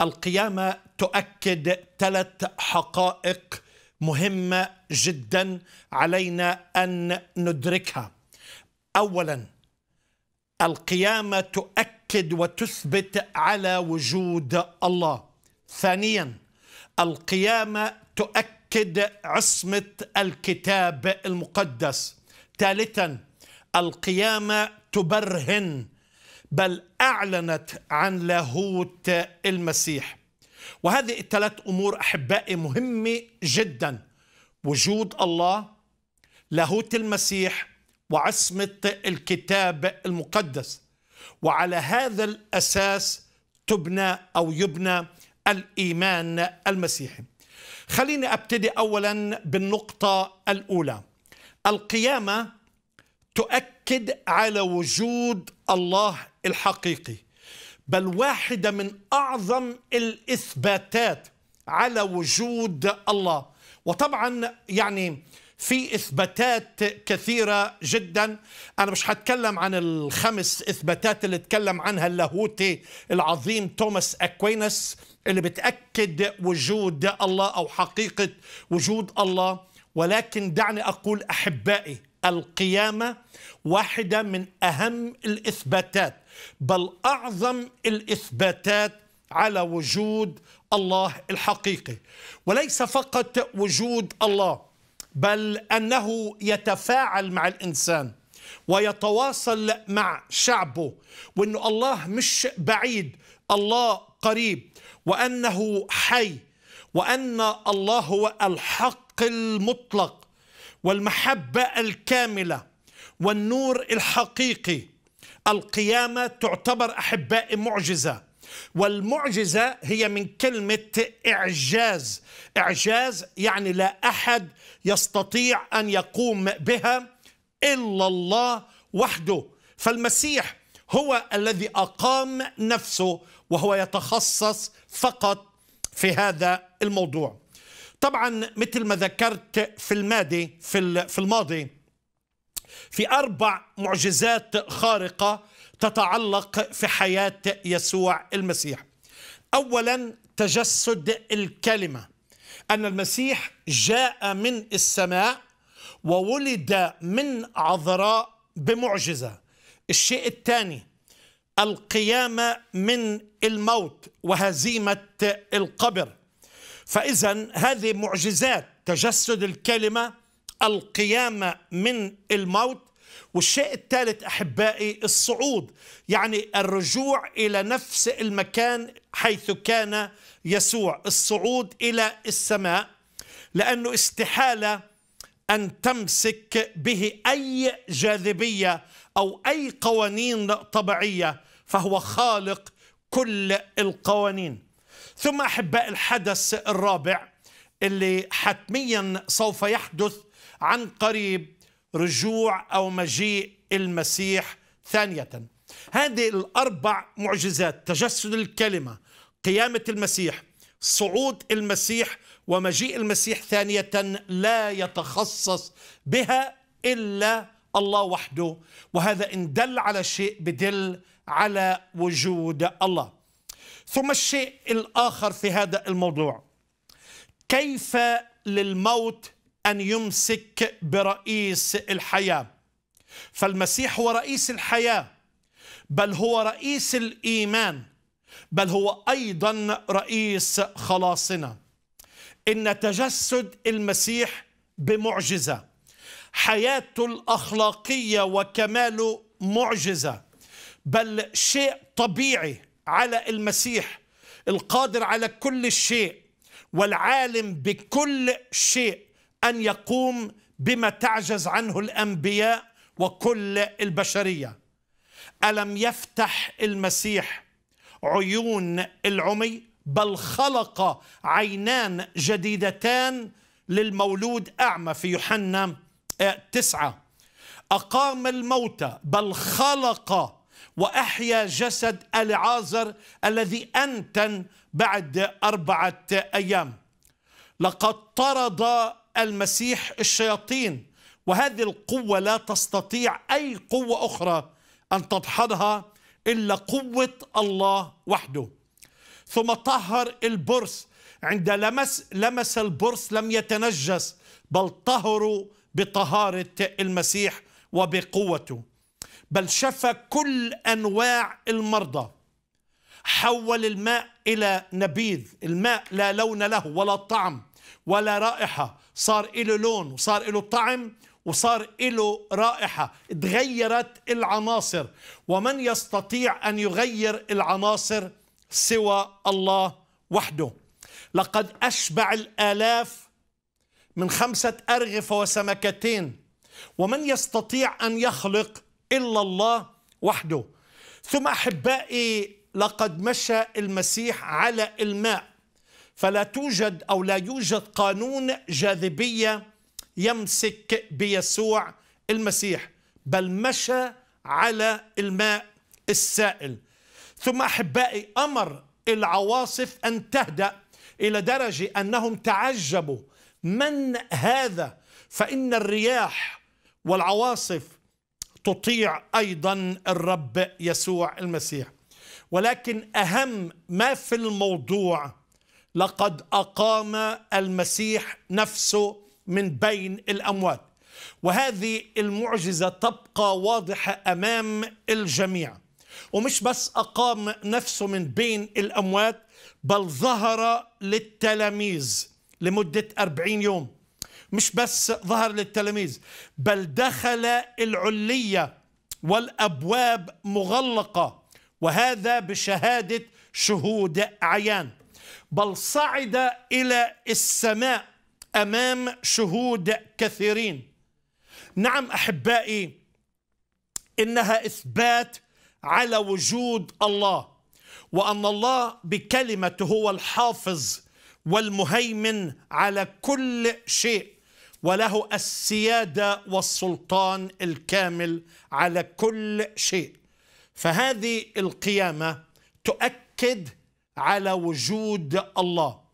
القيامة تؤكد ثلاث حقائق مهمة جدا علينا أن ندركها أولا القيامة تؤكد وتثبت على وجود الله ثانيا القيامة تؤكد عصمة الكتاب المقدس ثالثا القيامة تبرهن بل أعلنت عن لاهوت المسيح وهذه الثلاث أمور أحبائي مهمة جدا وجود الله لاهوت المسيح وعصمة الكتاب المقدس وعلى هذا الأساس تبنى أو يبنى الإيمان المسيحي خليني أبتدي أولا بالنقطة الأولى القيامة تؤكد على وجود الله الحقيقي بل واحدة من أعظم الإثباتات على وجود الله وطبعا يعني في إثباتات كثيرة جدا أنا مش هتكلم عن الخمس إثباتات اللي اتكلم عنها اللاهوتي العظيم توماس أكوينس اللي بتأكد وجود الله أو حقيقة وجود الله ولكن دعني أقول أحبائي القيامه واحده من اهم الاثباتات بل اعظم الاثباتات على وجود الله الحقيقي وليس فقط وجود الله بل انه يتفاعل مع الانسان ويتواصل مع شعبه وان الله مش بعيد الله قريب وانه حي وان الله هو الحق المطلق والمحبة الكاملة والنور الحقيقي القيامة تعتبر أحباء معجزة والمعجزة هي من كلمة إعجاز إعجاز يعني لا أحد يستطيع أن يقوم بها إلا الله وحده فالمسيح هو الذي أقام نفسه وهو يتخصص فقط في هذا الموضوع طبعا مثل ما ذكرت في المادي في في الماضي في اربع معجزات خارقه تتعلق في حياه يسوع المسيح اولا تجسد الكلمه ان المسيح جاء من السماء وولد من عذراء بمعجزه الشيء الثاني القيامه من الموت وهزيمه القبر فإذا هذه معجزات تجسد الكلمة القيامة من الموت والشيء الثالث أحبائي الصعود يعني الرجوع إلى نفس المكان حيث كان يسوع الصعود إلى السماء لأنه استحالة أن تمسك به أي جاذبية أو أي قوانين طبيعية فهو خالق كل القوانين ثم أحباء الحدث الرابع اللي حتميا سوف يحدث عن قريب رجوع أو مجيء المسيح ثانية هذه الأربع معجزات تجسد الكلمة قيامة المسيح صعود المسيح ومجيء المسيح ثانية لا يتخصص بها إلا الله وحده وهذا إن دل على شيء بدل على وجود الله ثم الشيء الآخر في هذا الموضوع كيف للموت أن يمسك برئيس الحياة فالمسيح هو رئيس الحياة بل هو رئيس الإيمان بل هو أيضا رئيس خلاصنا إن تجسد المسيح بمعجزة حياته الأخلاقية وكماله معجزة بل شيء طبيعي على المسيح القادر على كل شيء والعالم بكل شيء ان يقوم بما تعجز عنه الانبياء وكل البشريه الم يفتح المسيح عيون العمي بل خلق عينان جديدتان للمولود اعمى في يوحنا تسعه اقام الموتى بل خلق وأحيا جسد العازر الذي أنتن بعد أربعة أيام لقد طرد المسيح الشياطين وهذه القوة لا تستطيع أي قوة أخرى أن تضحضها إلا قوة الله وحده ثم طهر البرص عند لمس لمس البرص لم يتنجس بل طهروا بطهارة المسيح وبقوته بل شفى كل أنواع المرضى حول الماء إلى نبيذ الماء لا لون له ولا طعم ولا رائحة صار له لون وصار له طعم وصار له رائحة تغيرت العناصر ومن يستطيع أن يغير العناصر سوى الله وحده لقد أشبع الآلاف من خمسة أرغفة وسمكتين ومن يستطيع أن يخلق إلا الله وحده ثم أحبائي لقد مشى المسيح على الماء فلا توجد أو لا يوجد قانون جاذبية يمسك بيسوع المسيح بل مشى على الماء السائل ثم أحبائي أمر العواصف أن تهدأ إلى درجة أنهم تعجبوا من هذا فإن الرياح والعواصف تطيع ايضا الرب يسوع المسيح ولكن اهم ما في الموضوع لقد اقام المسيح نفسه من بين الاموات وهذه المعجزه تبقى واضحه امام الجميع ومش بس اقام نفسه من بين الاموات بل ظهر للتلاميذ لمده 40 يوم مش بس ظهر للتلاميذ بل دخل العلية والأبواب مغلقة وهذا بشهادة شهود عيان بل صعد إلى السماء أمام شهود كثيرين نعم أحبائي إنها إثبات على وجود الله وأن الله بكلمته هو الحافظ والمهيمن على كل شيء وله السياده والسلطان الكامل على كل شيء فهذه القيامه تؤكد على وجود الله